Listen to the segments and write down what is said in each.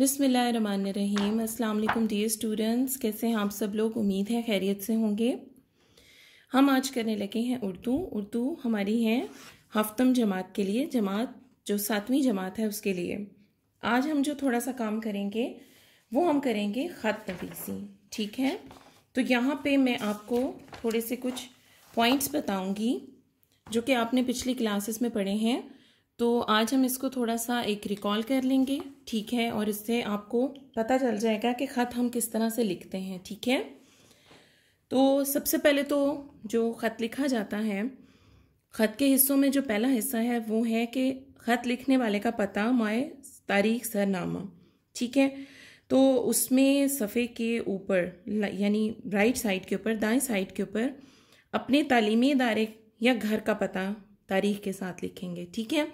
बिसमीम अल्लाम dear students कैसे हैं आप सब लोग उम्मीद है खैरियत से होंगे हम आज करने लगे हैं उर्दू उर्दू हमारी है हफ्तम जमात के लिए जमात जो सातवीं जमात है उसके लिए आज हम जो थोड़ा सा काम करेंगे वो हम करेंगे ख़त नवीसी ठीक है तो यहाँ पे मैं आपको थोड़े से कुछ पॉइंट्स बताऊँगी जो कि आपने पिछली क्लासेस में पढ़े हैं तो आज हम इसको थोड़ा सा एक रिकॉल कर लेंगे ठीक है और इससे आपको पता चल जाएगा कि ख़त हम किस तरह से लिखते हैं ठीक है तो सबसे पहले तो जो ख़त लिखा जाता है ख़त के हिस्सों में जो पहला हिस्सा है वो है कि ख़त लिखने वाले का पता माए तारीख सरनामा ठीक है तो उसमें सफ़े के ऊपर यानी राइट साइड के ऊपर दाएं साइड के ऊपर अपने तालीमी इदारे या घर का पता तारीख के साथ लिखेंगे ठीक है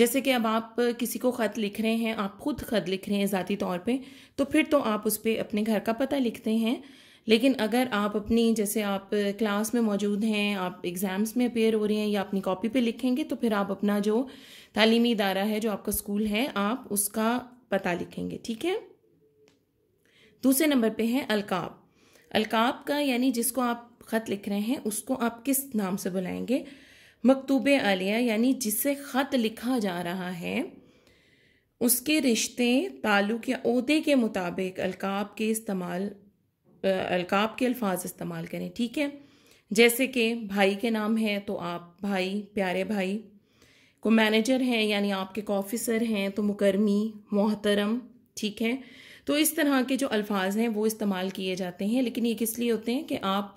जैसे कि अब आप किसी को ख़त लिख रहे हैं आप खुद ख़त लिख रहे हैं ज़ाती तौर पे तो फिर तो आप उस पर अपने घर का पता लिखते हैं लेकिन अगर आप अपनी जैसे आप क्लास में मौजूद हैं आप एग्ज़ाम्स में अपेयर हो रहे हैं या अपनी कॉपी पे लिखेंगे तो फिर आप अपना जो तालीमी इदारा है जो आपका स्कूल है आप उसका पता लिखेंगे ठीक है दूसरे नंबर पर है अलकाब अलकाब का यानी जिसको आप ख़त लिख रहे हैं उसको आप किस नाम से बुलाएंगे मकतूब आलिया यानी जिससे ख़त लिखा जा रहा है उसके रिश्ते ताल्लुक या अहदे के मुताबिक अलकाब के इस्तेमाल अलकाब के अल्फाज इस्तेमाल करें ठीक है जैसे कि भाई के नाम है तो आप भाई प्यारे भाई को मैनेजर हैं यानी आपके को ऑफिसर हैं तो मुकरमी मोहतरम ठीक है तो इस तरह के जो अल्फाज हैं वो इस्तेमाल किए जाते हैं लेकिन ये किस लिए होते हैं कि आप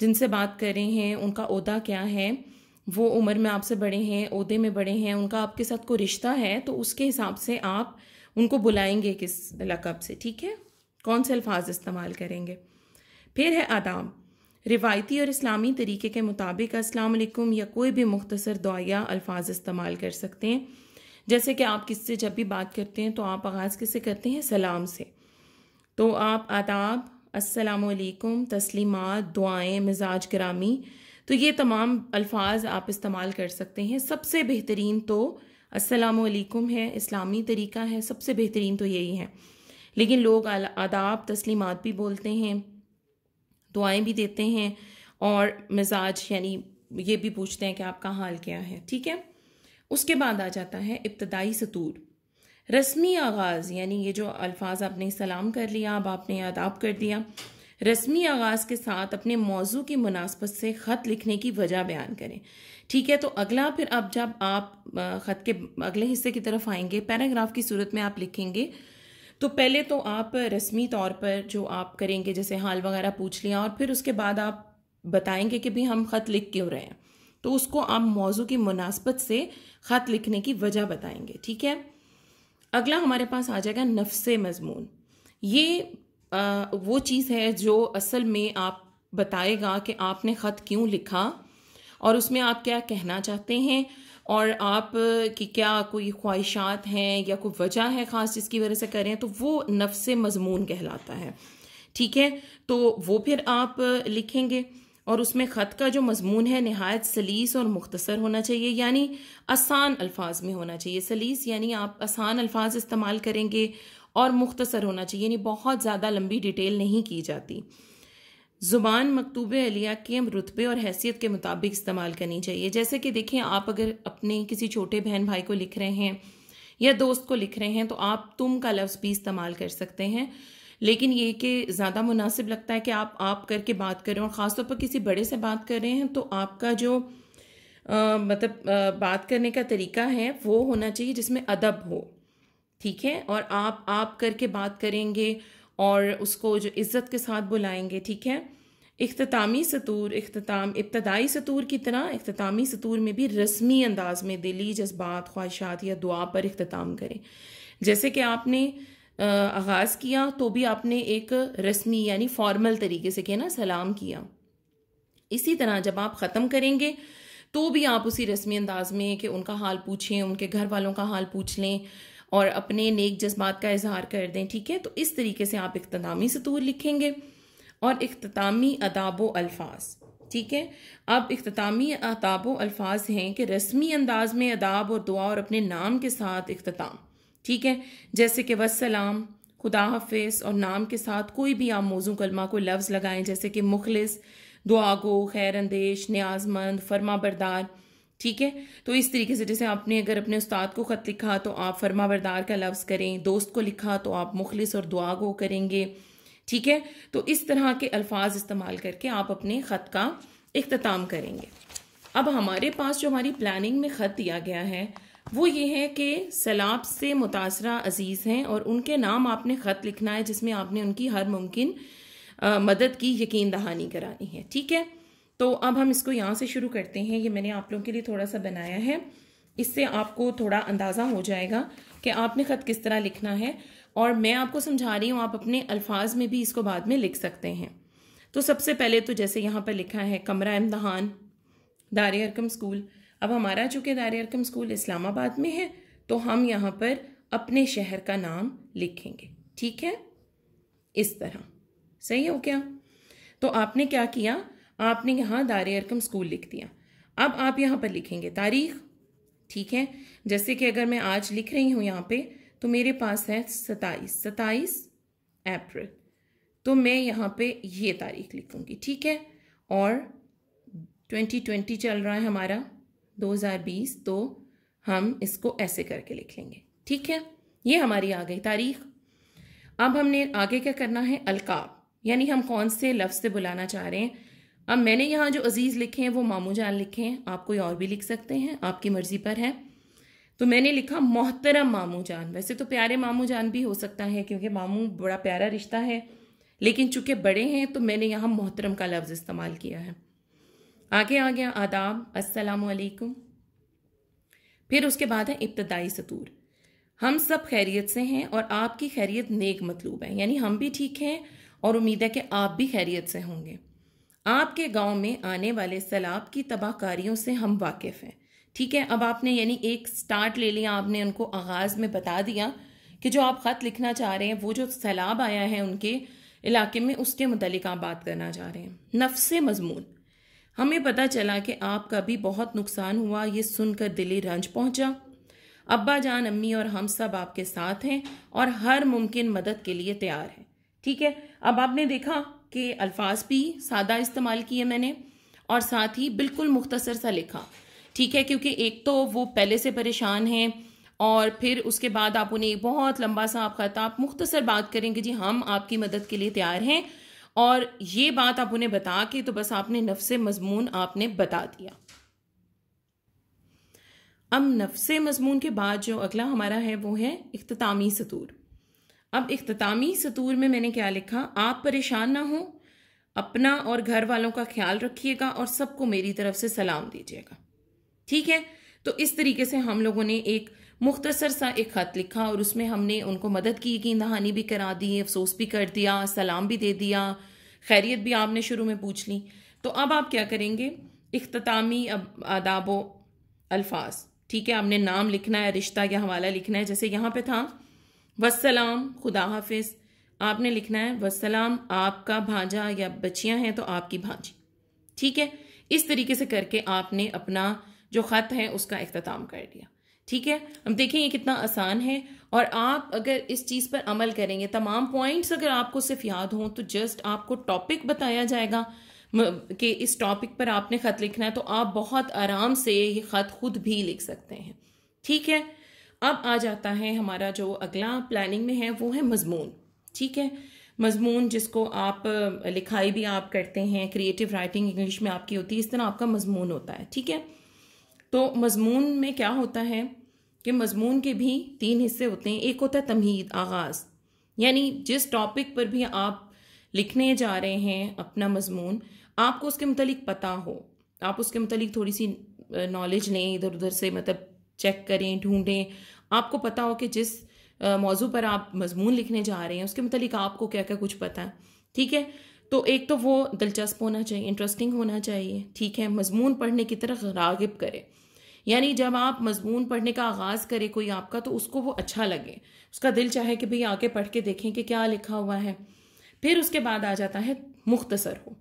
जिनसे बात कर रहे हैं उनका अहदा क्या है वो उम्र में आपसे बड़े हैं उहदे में बड़े हैं उनका आपके साथ कोई रिश्ता है तो उसके हिसाब से आप उनको बुलाएंगे किस लकब से ठीक है कौन से अल्फाज इस्तेमाल करेंगे फिर है आदाब रिवायती और इस्लामी तरीके के मुताबिक असलकुम या कोई भी मुख्तसर दुआया अल्फाज इस्तेमाल कर सकते हैं जैसे कि आप किससे जब भी बात करते हैं तो आप आगाज़ किससे करते हैं सलाम से तो आप आदाब असलकुम तस्लीमात दुआएँ मिजाज ग्रामी तो ये तमाम अल्फाज आप इस्तेमाल कर सकते हैं सबसे बेहतरीन तो असलकुम है इस्लामी तरीका है सबसे बेहतरीन तो यही है लेकिन लोग आदाब तस्लीमत भी बोलते हैं दुआएं भी देते हैं और मिजाज यानी ये भी पूछते हैं कि आपका हाल क्या है ठीक है उसके बाद आ जाता है इब्तदाई सतूर रस्मी आगाज़ यानी ये जो अल्फाज आपने सलाम कर लिया अब आपने आदाब कर दिया रस्मी आगाज़ के साथ अपने मौजू की मुनासबत से ख़त लिखने की वजह बयान करें ठीक है तो अगला फिर अब जब आप ख़त के अगले हिस्से की तरफ आएंगे पैराग्राफ की सूरत में आप लिखेंगे तो पहले तो आप रस्मी तौर पर जो आप करेंगे जैसे हाल वगैरह पूछ लिया और फिर उसके बाद आप बताएंगे कि भी हम ख़त लिख क्यों रहे हैं तो उसको आप मौजू की मुनासबत से ख़त लिखने की वजह बताएंगे ठीक है अगला हमारे पास आ जाएगा नफ्स मज़मून ये आ, वो चीज़ है जो असल में आप बताएगा कि आपने ख़त क्यों लिखा और उसमें आप क्या कहना चाहते हैं और आप कि क्या कोई ख्वाहिशात हैं या कोई वजह है ख़ास जिसकी वजह से करें तो वो नफ्स मजमून कहलाता है ठीक है तो वो फिर आप लिखेंगे और उसमें ख़त का जो मजमून है नहायत सलीस और मुख्तसर होना चाहिए यानी आसान अल्फाज में होना चाहिए सलीस यानी आप आसान अल्फाज इस्तेमाल करेंगे और मुख्तसर होना चाहिए यानी बहुत ज़्यादा लंबी डिटेल नहीं की जाती ज़ुबान मकतूब अलिया के रुतबे और हैसियत के मुताबिक इस्तेमाल करनी चाहिए जैसे कि देखें आप अगर अपने किसी छोटे बहन भाई को लिख रहे हैं या दोस्त को लिख रहे हैं तो आप तुम का लफ्ज़ भी इस्तेमाल कर सकते हैं लेकिन ये कि ज़्यादा मुनासिब लगता है कि आप आप करके बात करें और ख़ासतौर पर किसी बड़े से बात कर रहे हैं तो आपका जो आ, मतलब आ, बात करने का तरीका है वो होना चाहिए जिसमें अदब हो ठीक है और आप आप करके बात करेंगे और उसको जो इज़्ज़त के साथ बुलाएंगे ठीक है अख्तामी सतूर अख्ताम इब्तदाई सतूर की तरह अख्तामी सतूर में भी रस्मी अंदाज में दिली जज्बात ख्वाहिशात या दुआ पर अख्ताम करें जैसे कि आपने आगाज़ किया तो भी आपने एक रस्मी यानी फॉर्मल तरीके से ना सलाम किया इसी तरह जब आप ख़त्म करेंगे तो भी आप उसी रस्मी अंदाज में कि उनका हाल पूछें उनके घर वालों का हाल पूछ लें और अपने नेक जज्बात का इजहार कर दें ठीक है तो इस तरीके से आप इख्तामी सतूर लिखेंगे और इख्तामी अदाब अल्फाज ठीक है अब इख्तामी अदाब अल्फाज हैं कि रस्मी अंदाज में अदाब और दुआ और अपने नाम के साथ इख्ताम ठीक है जैसे कि वसलाम खुदा हाफिज और नाम के साथ कोई भी आप मौजू कलमा को लफ्ज़ लगाएं जैसे कि मुखलिस दुआगो खैर अंदेश न्याजमंद फर्मा बरदार ठीक है तो इस तरीके से जैसे आपने अगर अपने उस्ताद को ख़त लिखा तो आप फर्मा बरदार का लफ्ज़ करें दोस्त को लिखा तो आप मुखलिस और दुआ को करेंगे ठीक है तो इस तरह के अल्फाज इस्तेमाल करके आप अपने ख़त का अख्ताम करेंगे अब हमारे पास जो हमारी प्लानिंग में ख़त दिया गया है वो ये है कि सैलाब से मुतासर अज़ीज़ हैं और उनके नाम आपने ख़त लिखना है जिसमें आपने उनकी हर मुमकिन मदद की यकीन दहानी करानी है ठीक है तो अब हम इसको यहाँ से शुरू करते हैं ये मैंने आप लोगों के लिए थोड़ा सा बनाया है इससे आपको थोड़ा अंदाज़ा हो जाएगा कि आपने ख़त किस तरह लिखना है और मैं आपको समझा रही हूँ आप अपने अल्फाज में भी इसको बाद में लिख सकते हैं तो सबसे पहले तो जैसे यहाँ पर लिखा है कमरा इम्तहान दार अरकम स्कूल अब हमारा चूँकि दार अरकम स्कूल इस्लामाबाद में है तो हम यहाँ पर अपने शहर का नाम लिखेंगे ठीक है इस तरह सही हो क्या तो आपने क्या किया आपने यहाँ दार अरकम स्कूल लिख दिया अब आप यहाँ पर लिखेंगे तारीख ठीक है जैसे कि अगर मैं आज लिख रही हूँ यहाँ पे तो मेरे पास है सताईस सताईस अप्रैल तो मैं यहाँ पे ये तारीख लिखूँगी ठीक है और 2020 चल रहा है हमारा 2020 तो हम इसको ऐसे करके लिख लेंगे ठीक है ये हमारी आ गई तारीख अब हमने आगे क्या करना है अलकाब यानी हम कौन से लफ्ज़ से बुलाना चाह रहे हैं अब मैंने यहाँ जो अज़ीज़ लिखे हैं वो मामू जान लिखे हैं आप कोई और भी लिख सकते हैं आपकी मर्ज़ी पर है तो मैंने लिखा मोहतरम मामू जान वैसे तो प्यारे मामू जान भी हो सकता है क्योंकि मामू बड़ा प्यारा रिश्ता है लेकिन चूंकि बड़े हैं तो मैंने यहाँ मोहतरम का लफ्ज़ इस्तेमाल किया है आगे आ गया आदाब असलकुम फिर उसके बाद है इब्तदाई सतूर हम सब खैरियत से हैं और आपकी खैरियत नेक मतलूब है यानी हम भी ठीक हैं और उम्मीद है कि आप भी खैरियत से होंगे आपके गांव में आने वाले सैलाब की तबाहकारियों से हम वाकिफ़ हैं ठीक है अब आपने यानी एक स्टार्ट ले लिया आपने उनको आगाज़ में बता दिया कि जो आप ख़त लिखना चाह रहे हैं वो जो सैलाब आया है उनके इलाके में उसके मतलब आप बात करना चाह रहे हैं नफ्स मजमून हमें पता चला कि आपका भी बहुत नुकसान हुआ ये सुनकर दिली रंज पहुंचा अब्बा जान अम्मी और हम सब आपके साथ हैं और हर मुमकिन मदद के लिए तैयार हैं ठीक है अब आपने देखा के अल्फाज भी सादा इस्तेमाल किए मैंने और साथ ही बिल्कुल मुख्तसर सा लिखा ठीक है क्योंकि एक तो वो पहले से परेशान हैं और फिर उसके बाद आप उन्हें बहुत लंबा सा आप खत आप मुख्तसर बात करेंगे जी हम आपकी मदद के लिए तैयार हैं और ये बात आप उन्हें बता के तो बस आपने नफ्स मजमून आपने बता दिया अब नफ्स मजमून के बाद जो अगला हमारा है वो है इख्तामी सतूर अब इख्तामी सतूर में मैंने क्या लिखा आप परेशान ना हो अपना और घर वालों का ख्याल रखिएगा और सबको मेरी तरफ से सलाम दीजिएगा ठीक है तो इस तरीके से हम लोगों ने एक मुख्तसर सा एक ख़त लिखा और उसमें हमने उनको मदद की कि दहानी भी करा दी अफसोस भी कर दिया सलाम भी दे दिया खैरियत भी आपने शुरू में पूछ ली तो अब आप क्या करेंगे अख्तामी आदाब अल्फाज ठीक है आपने नाम लिखना है रिश्ता या हवाला लिखना है जैसे यहाँ पे था वसलाम खुदा हाफिज आपने लिखना है वसलाम आपका भांजा या बच्चियां हैं तो आपकी भांजी ठीक है इस तरीके से करके आपने अपना जो ख़त है उसका अख्ताम कर दिया ठीक है हम देखें ये कितना आसान है और आप अगर इस चीज़ पर अमल करेंगे तमाम पॉइंट्स अगर आपको सिर्फ याद हों तो जस्ट आपको टॉपिक बताया जाएगा कि इस टॉपिक पर आपने ख़त लिखना है तो आप बहुत आराम से ये ख़त खुद भी लिख सकते हैं ठीक है अब आ जाता है हमारा जो अगला प्लानिंग में है वो है मजमून ठीक है मजमून जिसको आप लिखाई भी आप करते हैं क्रिएटिव राइटिंग इंग्लिश में आपकी होती है इस तरह आपका मजमून होता है ठीक है तो मजमून में क्या होता है कि मजमून के भी तीन हिस्से होते हैं एक होता है तमहीद आगाज़ यानी जिस टॉपिक पर भी आप लिखने जा रहे हैं अपना मजमून आपको उसके मतलब पता हो आप उसके मतलब थोड़ी सी नॉलेज लें इधर उधर से मतलब चेक करें ढूंढें आपको पता हो कि जिस मौजू पर आप मजमून लिखने जा रहे हैं उसके मतलब आपको क्या क्या कुछ पता है ठीक है तो एक तो वो दिलचस्प होना चाहिए इंटरेस्टिंग होना चाहिए ठीक है मजमून पढ़ने की तरफ रागिब करे यानी जब आप मजमून पढ़ने का आगाज़ करे कोई आपका तो उसको वो अच्छा लगे उसका दिल चाहे कि भाई आगे पढ़ के देखें कि क्या लिखा हुआ है फिर उसके बाद आ जाता है मुख्तसर हो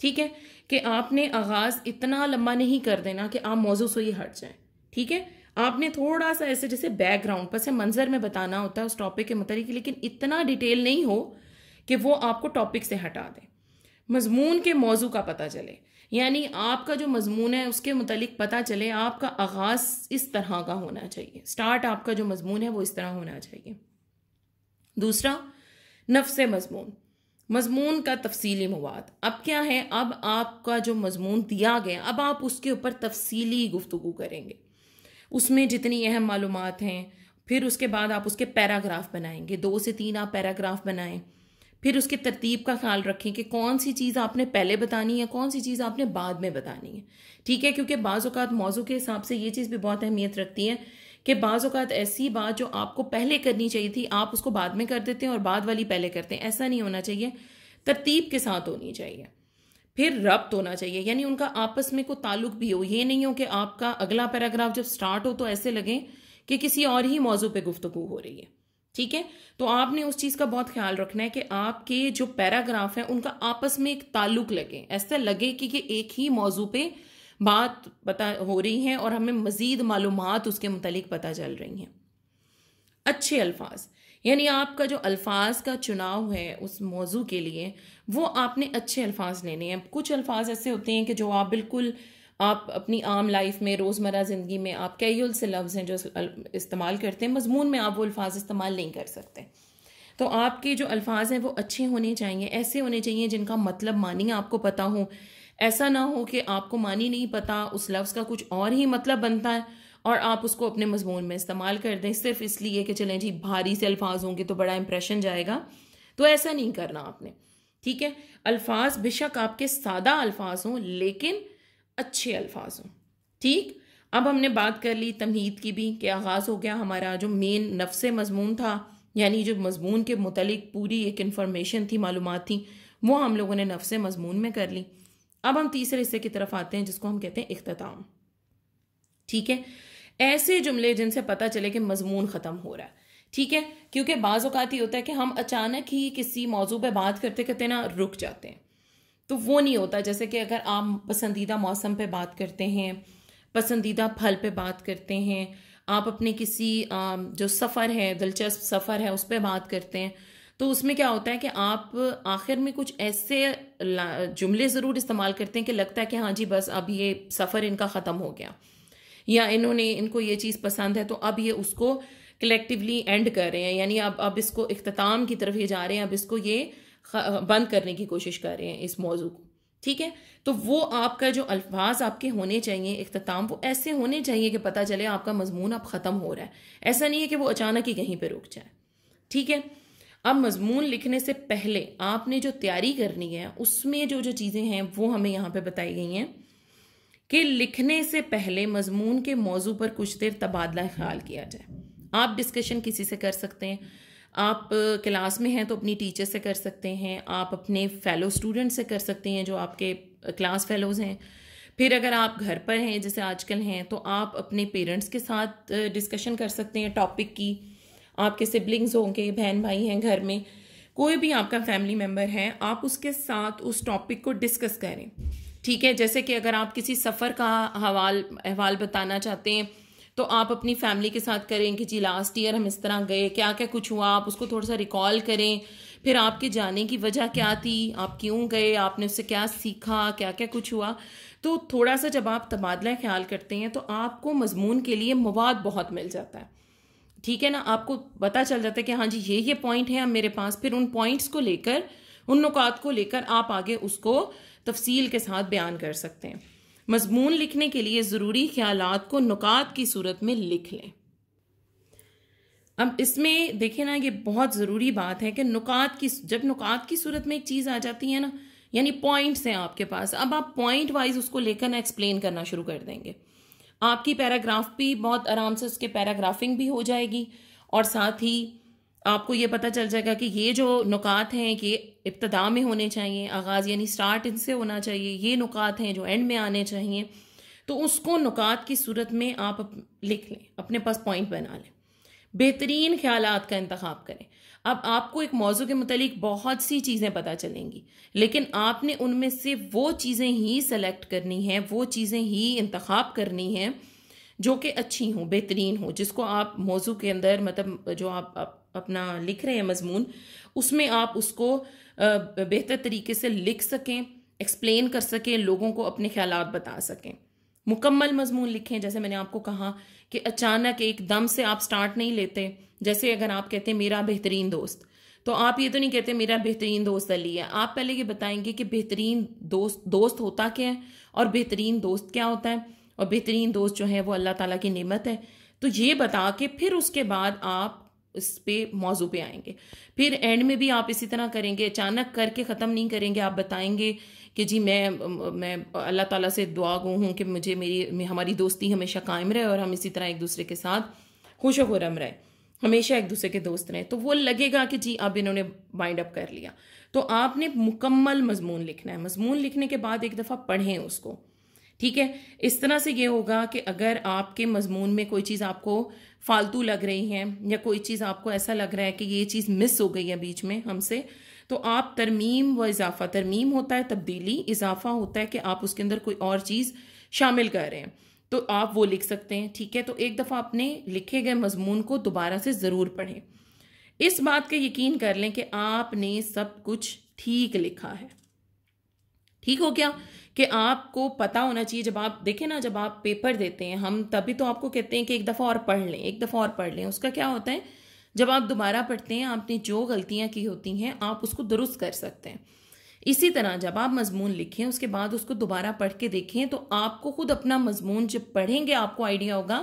ठीक है कि आपने आगाज़ इतना लंबा नहीं कर देना कि आप मौजू से ही हट जाए ठीक है आपने थोड़ा सा ऐसे जैसे बैकग्राउंड पर से मंजर में बताना होता है उस टॉपिक के मुताबिक लेकिन इतना डिटेल नहीं हो कि वो आपको टॉपिक से हटा दें मजमून के मौजू का पता चले यानी आपका जो मजमून है उसके मतलब पता चले आपका आगाज़ इस तरह का होना चाहिए स्टार्ट आपका जो मजमून है वो इस तरह होना चाहिए दूसरा नफ्स मजमून मजमून का तफसीली मवाद अब क्या है अब आपका जो मजमून दिया गया अब आप उसके ऊपर तफसीली गुफ्तु करेंगे उसमें जितनी अहम मालूम हैं फिर उसके बाद आप उसके पैराग्राफ बनाएंगे दो से तीन आप पैराग्राफ बनाएं फिर उसके तरतीब का ख्याल रखें कि कौन सी चीज़ आपने पहले बतानी है कौन सी चीज़ आपने बाद में बतानी है ठीक है क्योंकि बाज़ात मौजू के हिसाब से ये चीज़ भी बहुत अहमियत रखती है कि बाज़ात ऐसी बात जो आपको पहले करनी चाहिए थी आप उसको बाद में कर देते हैं और बाद वाली पहले करते हैं ऐसा नहीं होना चाहिए तरतीब के साथ होनी चाहिए फिर रब्त होना चाहिए यानी उनका आपस में कोई ताल्लुक भी हो ये नहीं हो कि आपका अगला पैराग्राफ जब स्टार्ट हो तो ऐसे लगे कि किसी और ही मौजू पे गुफ्तगु हो रही है ठीक है तो आपने उस चीज़ का बहुत ख्याल रखना है कि आपके जो पैराग्राफ हैं उनका आपस में एक ताल्लुक लगे ऐसा लगे कि ये एक ही मौजू पे बात पता हो रही है और हमें मज़ीद मालूम उसके मुतालिक पता चल रही हैं अच्छे अल्फाज यानी आपका जो अल्फाज का चुनाव है उस मौजू के लिए वो आपने अच्छे अल्फाज लेने हैं कुछ अल्फाज ऐसे होते हैं कि जो आप बिल्कुल आप अपनी आम लाइफ में रोज़मर्रा ज़िंदगी में आप कैल से लफ्ज़ हैं जो इस्तेमाल करते हैं मजमून में आप वो अल्फाज इस्तेमाल नहीं कर सकते तो आपके जो अल्फाज हैं वो अच्छे होने चाहिए ऐसे होने चाहिए जिनका मतलब मानी आपको पता हो ऐसा ना हो कि आपको मानी नहीं पता उस लफ्ज़ का कुछ और ही मतलब बनता है और आप उसको अपने मजमून में इस्तेमाल कर दें सिर्फ इसलिए कि चलें जी भारी से अल्फाज होंगे तो बड़ा इंप्रेशन जाएगा तो ऐसा नहीं करना आपने ठीक है अल्फाज बेशक आपके सादा अल्फाज हों लेकिन अच्छे अल्फाज हों ठीक अब हमने बात कर ली तमहीद की भी कि आगाज़ हो गया हमारा जो मेन नफ्स मजमून था यानी जो मजमून के मतलब पूरी एक इन्फॉर्मेशन थी मालूम थी वो हम लोगों ने नफ्स मजमून में कर ली अब हम तीसरे हिस्से की तरफ आते हैं जिसको हम कहते हैं अख्ताम ठीक है ऐसे जुमले जिनसे पता चले कि मजमून ख़त्म हो रहा है ठीक है क्योंकि बाज़ात ही होता है कि हम अचानक ही किसी मौजू पर बात करते करते ना रुक जाते हैं तो वो नहीं होता जैसे कि अगर आप पसंदीदा मौसम पे बात करते हैं पसंदीदा फल पे बात करते हैं आप अपने किसी जो सफ़र है दिलचस्प सफ़र है उस पर बात करते हैं तो उसमें क्या होता है कि आप आखिर में कुछ ऐसे जुमले ज़रूर इस्तेमाल करते हैं कि लगता है कि हाँ जी बस अब ये सफ़र इनका ख़त्म हो गया या इन्होंने इनको ये चीज़ पसंद है तो अब ये उसको कलेक्टिवली एंड कर रहे हैं यानी अब अब इसको अख्ताम की तरफ ये जा रहे हैं अब इसको ये बंद करने की कोशिश कर रहे हैं इस मौजू को ठीक है तो वो आपका जो अल्फाज आपके होने चाहिए अख्ताम वो ऐसे होने चाहिए कि पता चले आपका मजमून अब ख़त्म हो रहा है ऐसा नहीं है कि वो अचानक ही कहीं पर रुक जाए ठीक है अब मजमून लिखने से पहले आपने जो तैयारी करनी है उसमें जो जो चीज़ें हैं वो हमें यहाँ पर बताई गई हैं कि लिखने से पहले मजमून के मौजू पर कुछ देर तबादला ख्याल किया जाए आप डिस्कशन किसी से कर सकते हैं आप क्लास में हैं तो अपनी टीचर से कर सकते हैं आप अपने फेलो स्टूडेंट से कर सकते हैं जो आपके क्लास फेलोज़ हैं फिर अगर आप घर पर हैं जैसे आजकल हैं तो आप अपने पेरेंट्स के साथ डिस्कशन कर सकते हैं टॉपिक की आपके सिबलिंग्स होंगे बहन भाई हैं घर में कोई भी आपका फैमिली मेम्बर है आप उसके साथ उस टॉपिक को डिस्कस करें ठीक है जैसे कि अगर आप किसी सफ़र का हवाल अहवाल बताना चाहते हैं तो आप अपनी फैमिली के साथ करें कि जी लास्ट ईयर हम इस तरह गए क्या क्या कुछ हुआ आप उसको थोड़ा सा रिकॉल करें फिर आपके जाने की वजह क्या थी आप क्यों गए आपने उससे क्या सीखा क्या क्या कुछ हुआ तो थोड़ा सा जब आप तबादला ख्याल करते हैं तो आपको मजमून के लिए मवाद बहुत मिल जाता है ठीक है ना आपको पता चल जाता है कि हाँ जी ये ये पॉइंट है मेरे पास फिर उन पॉइंट्स को लेकर उन नुकात को लेकर आप आगे उसको तफसील के साथ बयान कर सकते हैं मजमून लिखने के लिए ज़रूरी ख्याल को नुकात की सूरत में लिख लें अब इसमें देखें ना ये बहुत ज़रूरी बात है कि नुकात की जब नुकात की सूरत में एक चीज़ आ जाती है ना यानी पॉइंट्स हैं आपके पास अब आप पॉइंट वाइज उसको लेकर ना एक्सप्लेन करना शुरू कर देंगे आपकी पैराग्राफ भी बहुत आराम से उसके पैराग्राफिंग भी हो जाएगी और साथ ही आपको ये पता चल जाएगा कि ये जो नुकात हैं कि इब्तदा में होने चाहिए आगाज़ यानी स्टार्ट इनसे होना चाहिए ये नुकात हैं जो एंड में आने चाहिए तो उसको नुकात की सूरत में आप लिख लें अपने पास पॉइंट बना लें बेहतरीन ख्याल का इंतखब करें अब आपको एक मौजू के मतलब बहुत सी चीज़ें पता चलेंगी लेकिन आपने उनमें से वो चीज़ें ही सेलेक्ट करनी हैं वो चीज़ें ही इंतखब करनी हैं जो कि अच्छी हों बेहतरीन हो जिसको आप मौजू के अंदर मतलब जो आप, आप अपना लिख रहे हैं मजमून उसमें आप उसको बेहतर तरीके से लिख सकें एक्सप्लेन कर सकें लोगों को अपने ख्याल बता सकें मुकम्मल मजमून लिखें जैसे मैंने आपको कहा कि अचानक एक दम से आप स्टार्ट नहीं लेते जैसे अगर आप कहते हैं मेरा बेहतरीन दोस्त तो आप ये तो नहीं कहते मेरा बेहतरीन दोस्त अली है आप पहले ये बताएंगे कि बेहतरीन दोस्त दोस्त होता क्या है और बेहतरीन दोस्त क्या होता है और बेहतरीन दोस्त जो है वो अल्लाह ताला की नेमत है तो ये बता के फिर उसके बाद आप इस पे मौजू पे आएंगे फिर एंड में भी आप इसी तरह करेंगे अचानक करके ख़त्म नहीं करेंगे आप बताएंगे कि जी मैं मैं अल्लाह ताला से दुआ गो हूँ कि मुझे मेरी हमारी दोस्ती हमेशा कायम रहे और हम इसी तरह एक दूसरे के साथ खुश खुरम रहे हमेशा एक दूसरे के दोस्त रहें तो वो लगेगा कि जी अब इन्होंने बाइंड अप कर लिया तो आपने मुकम्मल मजमून लिखना है मजमून लिखने के बाद एक दफ़ा पढ़ें उसको ठीक है इस तरह से ये होगा कि अगर आपके मजमून में कोई चीज़ आपको फालतू लग रही हैं या कोई चीज़ आपको ऐसा लग रहा है कि ये चीज़ मिस हो गई है बीच में हमसे तो आप तरमीम व इजाफ़ा तरमीम होता है तब्दीली इजाफ़ा होता है कि आप उसके अंदर कोई और चीज़ शामिल कर रहे हैं तो आप वो लिख सकते हैं ठीक है तो एक दफ़ा आपने लिखे गए मजमून को दोबारा से ज़रूर पढ़ें इस बात का यकीन कर लें कि आपने सब कुछ ठीक लिखा है ठीक हो गया कि आपको पता होना चाहिए जब आप देखें ना जब आप पेपर देते हैं हम तभी तो आपको कहते हैं कि एक दफ़ा और पढ़ लें एक दफ़ा और पढ़ लें उसका क्या होता है जब आप दोबारा पढ़ते हैं आपने जो गलतियाँ की होती हैं आप उसको दुरुस्त कर सकते हैं इसी तरह जब आप मजमून लिखें उसके बाद उसको दोबारा पढ़ के देखें तो आपको खुद अपना मजमून जब पढ़ेंगे आपको आइडिया होगा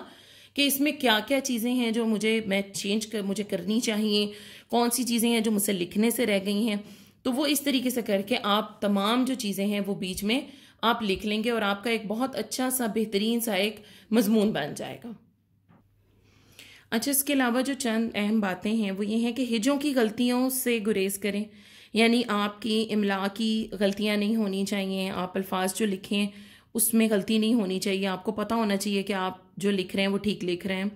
कि इसमें क्या क्या चीज़ें हैं जो मुझे मैं चेंज कर मुझे करनी चाहिए कौन सी चीज़ें हैं जो मुझसे लिखने से रह गई हैं तो वो इस तरीके से करके आप तमाम जो चीज़ें हैं वो बीच में आप लिख लेंगे और आपका एक बहुत अच्छा सा बेहतरीन सा एक मजमून बन जाएगा अच्छा इसके अलावा जो चंद अहम बातें हैं वो ये हैं कि हिजों की गलतियों से गुरेज करें यानी आपकी इमला की गलतियाँ नहीं होनी चाहिए आप अल्फाज जो लिखें उसमें गलती नहीं होनी चाहिए आपको पता होना चाहिए कि आप जो लिख रहे हैं वो ठीक लिख रहे हैं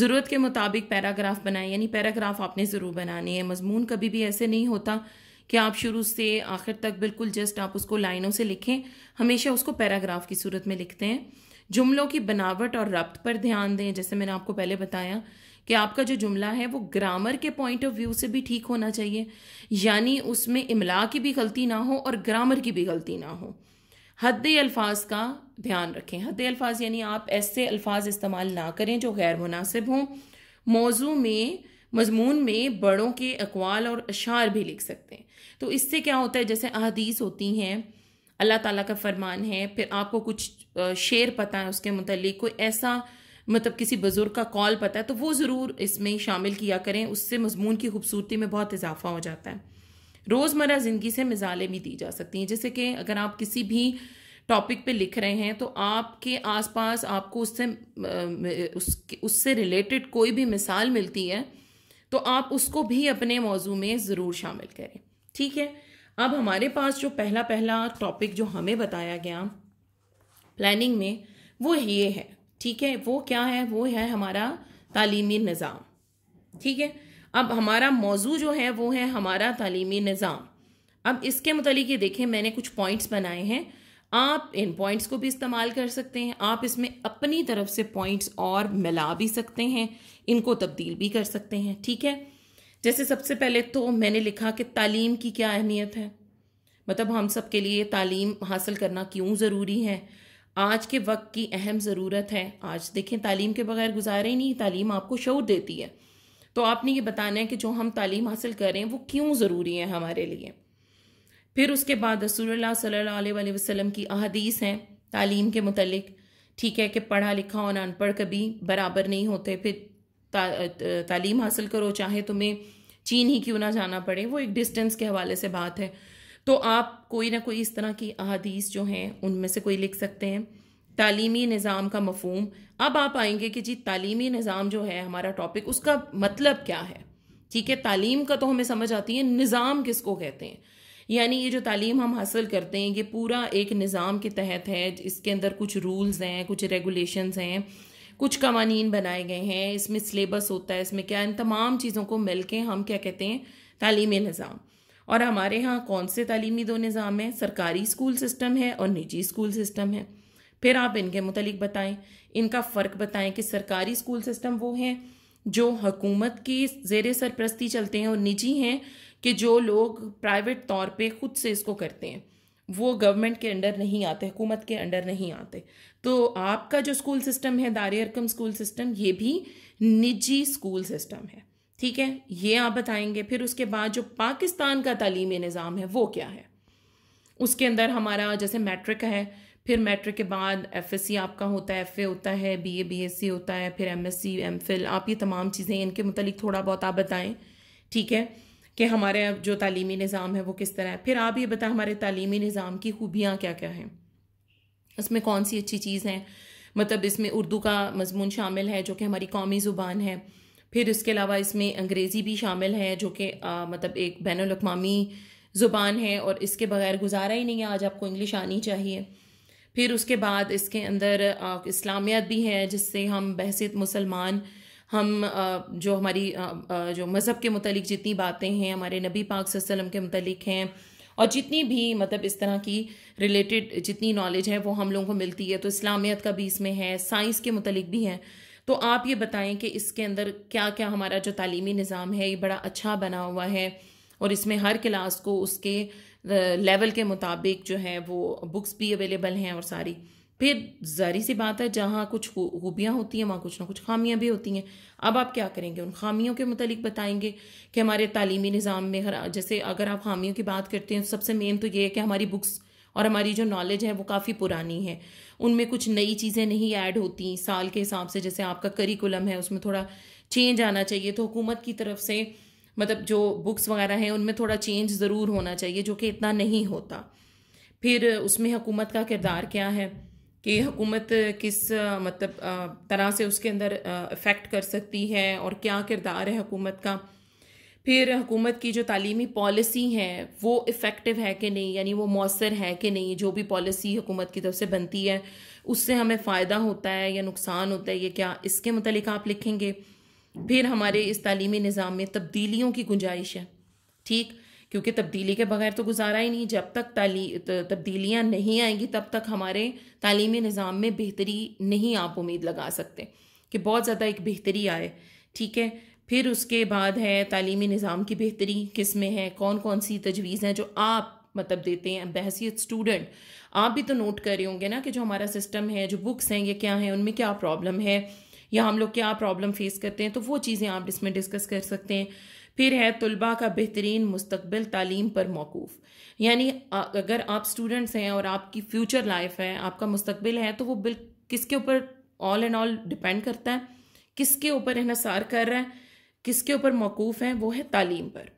ज़रूरत के मुताबिक पैराग्राफ बनाएं यानी पैराग्राफ आपने ज़रूर बनाने हैं मजमून कभी भी ऐसे नहीं होता कि आप शुरू से आखिर तक बिल्कुल जस्ट आप उसको लाइनों से लिखें हमेशा उसको पैराग्राफ की सूरत में लिखते हैं जुमलों की बनावट और रब्त पर ध्यान दें जैसे मैंने आपको पहले बताया कि आपका जो जुमला है वो ग्रामर के पॉइंट ऑफ व्यू से भी ठीक होना चाहिए यानी उसमें इमला की भी गलती ना हो और ग्रामर की भी गलती ना हो हद अल्फाज का ध्यान रखें हद अल्फाज यानी आप ऐसे अल्फाज इस्तेमाल ना करें जो गैर मुनासिब हों मौजू में मजमून में बड़ों के अकवाल और अशार भी लिख सकते हैं तो इससे क्या होता है जैसे अहदीस होती हैं अल्लाह ताला का फरमान है फिर आपको कुछ शेर पता है उसके मतलब कोई ऐसा मतलब किसी बुज़ुर्ग का कॉल पता है तो वो ज़रूर इसमें शामिल किया करें उससे मजमून की खूबसूरती में बहुत इजाफा हो जाता है रोज़मर्रा ज़िंदगी से मिसालें भी दी जा सकती हैं जैसे कि अगर आप किसी भी टॉपिक पे लिख रहे हैं तो आपके आसपास आपको उससे उसके उससे रिलेटेड कोई भी मिसाल मिलती है तो आप उसको भी अपने मौजू में ज़रूर शामिल करें ठीक है अब हमारे पास जो पहला पहला टॉपिक जो हमें बताया गया प्लानिंग में वो ये है ठीक है वो क्या है वो है हमारा तालीमी निज़ाम ठीक है अब हमारा मौजू जो है वो है हमारा तालीमी निज़ाम अब इसके मतलब ये देखें मैंने कुछ पॉइंट्स बनाए हैं आप इन पॉइंट्स को भी इस्तेमाल कर सकते हैं आप इसमें अपनी तरफ से पॉइंट्स और मिला भी सकते हैं इनको तब्दील भी कर सकते हैं ठीक है जैसे सबसे पहले तो मैंने लिखा कि तालीम की क्या अहमियत है मतलब हम सब के लिए तालीम हासिल करना क्यों ज़रूरी है आज के वक्त की अहम ज़रूरत है आज देखें तालीम के बगैर गुजारे ही नहीं तालीम आपको शौर देती है तो आपने ये बताना है कि जो हम तालीम हासिल करें वो क्यों ज़रूरी है हमारे लिए फिर उसके बाद रसूलुल्लाह सल्लल्लाहु अलैहि वसल्लम की अहदीस हैं तालीम के मतलब ठीक है कि पढ़ा लिखा और अनपढ़ कभी बराबर नहीं होते फिर तालीम हासिल करो चाहे तुम्हें चीन ही क्यों ना जाना पड़े वो एक डिस्टेंस के हवाले से बात है तो आप कोई ना कोई इस तरह की अहदीस जो हैं उनमें से कोई लिख सकते हैं तालीमी निज़ाम का मफहम अब आप आएंगे कि जी तालीमी निज़ाम जो है हमारा टॉपिक उसका मतलब क्या है ठीक है तालीम का तो हमें समझ आती है निज़ाम किसको कहते हैं यानी ये जो तालीम हम हासिल करते हैं ये पूरा एक निज़ाम के तहत है इसके अंदर कुछ रूल्स हैं कुछ रेगुलेशंस हैं कुछ कवानीन बनाए गए हैं इसमें सिलेबस होता है इसमें क्या इन तमाम चीज़ों को मिल के हम क्या कहते हैं तालीमी निज़ाम और हमारे यहाँ कौन से तालीमी दो निज़ाम हैं सरकारी स्कूल सिस्टम है और निजी स्कूल सिस्टम है फिर आप इनके मतलब बताएं इनका फ़र्क बताएं कि सरकारी स्कूल सिस्टम वो हैं जो हकूमत की जेर सरप्रस्ती चलते हैं और निजी हैं कि जो लोग प्राइवेट तौर पे खुद से इसको करते हैं वो गवर्नमेंट के अंडर नहीं आते हुकूमत के अंडर नहीं आते तो आपका जो स्कूल सिस्टम है अरकम स्कूल सिस्टम ये भी निजी स्कूल सिस्टम है ठीक है ये आप बताएंगे फिर उसके बाद जो पाकिस्तान का तालीमी निज़ाम है वो क्या है उसके अंदर हमारा जैसे मैट्रिक है फिर मैट्रिक के बाद एफ आपका होता है एफ होता है B A B S C होता है फिर M S C M Phil आप ये तमाम चीज़ें इनके मतलब थोड़ा बहुत आप बताएं ठीक है कि हमारे जो तालीमी निज़ाम है वो किस तरह है फिर आप ये बताएं हमारे तालीमी निज़ाम की खूबियाँ क्या क्या हैं इसमें कौन सी अच्छी चीज़ हैं मतलब इसमें उर्दू का मजमून शामिल है जो कि हमारी कौमी ज़ुबान है फिर इसके अलावा इसमें अंग्रेज़ी भी शामिल है जो कि मतलब एक बैन अवी ज़ुबान है और इसके बगैर गुजारा ही नहीं है आज आपको इंग्लिश आनी चाहिए फिर उसके बाद इसके अंदर इस्लामियत भी है जिससे हम बहसित मुसलमान हम जो हमारी जो मज़हब के मतलब जितनी बातें हैं हमारे नबी पाक वसलम के मतलब हैं और जितनी भी मतलब इस तरह की रिलेटेड जितनी नॉलेज है वो हम लोगों को मिलती है तो इस्लामियत का भी इसमें है साइंस के मतलब भी है तो आप ये बताएं कि इसके अंदर क्या क्या हमारा जो तालीमी निज़ाम है ये बड़ा अच्छा बना हुआ है और इसमें हर क्लास को उसके लेवल के मुताबिक जो है वो बुक्स भी अवेलेबल हैं और सारी फिर जारी सी बात है जहाँ कुछ खूबियाँ होती हैं वहाँ कुछ ना कुछ खामियाँ भी होती हैं अब आप क्या करेंगे उन खामियों के मतलब बताएंगे कि हमारे तालीमी निज़ाम में हर जैसे अगर आप खामियों की बात करते हैं तो सबसे मेन तो ये है कि हमारी बुक्स और हमारी जो नॉलेज है वो काफ़ी पुरानी है उनमें कुछ नई चीज़ें नहीं ऐड होती साल के हिसाब से जैसे आपका करिकुलम है उसमें थोड़ा चेंज आना चाहिए तो हुकूमत की तरफ से मतलब जो बुक्स वगैरह हैं उनमें थोड़ा चेंज ज़रूर होना चाहिए जो कि इतना नहीं होता फिर उसमें हुकूमत का किरदार क्या है कि हुकूमत किस मतलब तरह से उसके अंदर इफ़ेक्ट कर सकती है और क्या किरदार है हुकूमत का फिर हुकूमत की जो तालीमी पॉलिसी है वो इफ़ेक्टिव है कि नहीं यानी वो मौसर है कि नहीं जो भी पॉलिसी हुकूमत की तरफ से बनती है उससे हमें फ़ायदा होता है या नुकसान होता है ये क्या इसके मतलब आप लिखेंगे फिर हमारे इस तालीमी निज़ाम में तब्दीलियों की गुंजाइश है ठीक क्योंकि तब्दीली के बगैर तो गुजारा ही नहीं जब तक ताली तब्दीलियाँ नहीं आएंगी तब तक हमारे तालीमी निज़ाम में बेहतरी नहीं आप उम्मीद लगा सकते कि बहुत ज़्यादा एक बेहतरी आए ठीक है फिर उसके बाद है तालीमी निज़ाम की बेहतरी किस में है कौन कौन सी तजवीज़ हैं जो आप मतलब देते हैं बहसीत स्टूडेंट आप भी तो नोट कर रहे होंगे ना कि जो हमारा सिस्टम है जो बुक्स हैं ये क्या हैं उनमें क्या प्रॉब्लम है या हम लोग क्या प्रॉब्लम फेस करते हैं तो वो चीज़ें आप इसमें डिस्कस कर सकते हैं फिर है तलबा का बेहतरीन मुस्तबिल तालीम पर मौकूफ़ यानी अगर आप स्टूडेंट्स हैं और आपकी फ्यूचर लाइफ है आपका मुस्तबिल है तो वो बिल किसके ऊपर ऑल एंड ऑल डिपेंड करता है किसके ऊपर इनसार कर रहा है किसके ऊपर मौकूफ़ हैं वो है तालीम पर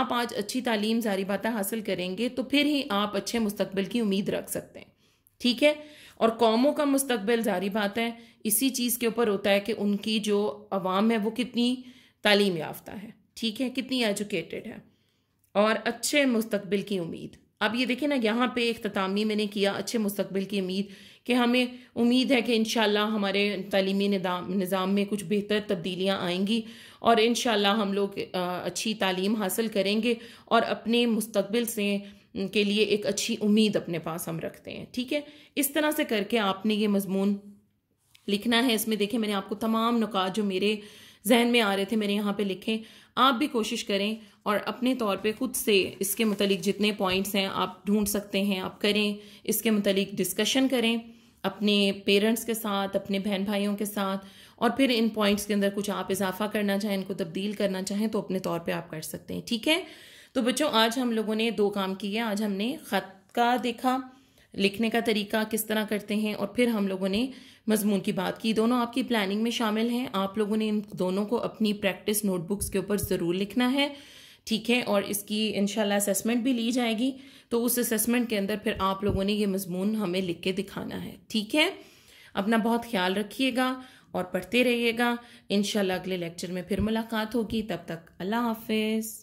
आप आज अच्छी तालीम जारी बातें हासिल करेंगे तो फिर ही आप अच्छे मुस्तबिल की उम्मीद रख सकते हैं ठीक है और कौमों का मुस्तबिल जारी बात है इसी चीज़ के ऊपर होता है कि उनकी जो आवाम है वो कितनी तालीम याफ्ता है ठीक है कितनी एजुकेटेड है और अच्छे मुस्तबिल की उम्मीद अब ये देखें ना यहाँ पे अख्तामी मैंने किया अच्छे मुस्तबिल की उम्मीद कि हमें उम्मीद है कि इन हमारे तलीमी निज़ाम में कुछ बेहतर तब्दीलियाँ आएंगी और इन हम लोग अच्छी तालीम हासिल करेंगे और अपने मुस्तबिल से के लिए एक अच्छी उम्मीद अपने पास हम रखते हैं ठीक है इस तरह से करके आपने ये मजमून लिखना है इसमें देखें मैंने आपको तमाम नुक़ा जो मेरे जहन में आ रहे थे मैंने यहाँ पे लिखे आप भी कोशिश करें और अपने तौर पे ख़ुद से इसके मतलब जितने पॉइंट्स हैं आप ढूंढ सकते हैं आप करें इसके मतलब डिस्कशन करें अपने पेरेंट्स के साथ अपने बहन भाइयों के साथ और फिर इन पॉइंट्स के अंदर कुछ आप इजाफा करना चाहें इनको तब्दील करना चाहें तो अपने तौर पे आप कर सकते हैं ठीक है तो बच्चों आज हम लोगों ने दो काम किए आज हमने ख़त का देखा लिखने का तरीका किस तरह करते हैं और फिर हम लोगों ने मजमून की बात की दोनों आपकी प्लानिंग में शामिल हैं आप लोगों ने इन दोनों को अपनी प्रैक्टिस नोटबुक्स के ऊपर ज़रूर लिखना है ठीक है और इसकी इनशाला असेसमेंट भी ली जाएगी तो उस असेसमेंट के अंदर फिर आप लोगों ने ये मजमून हमें लिख के दिखाना है ठीक है अपना बहुत ख्याल रखिएगा और पढ़ते रहिएगा इन अगले लेक्चर में फिर मुलाकात होगी तब तक अल्लाह हाफिज़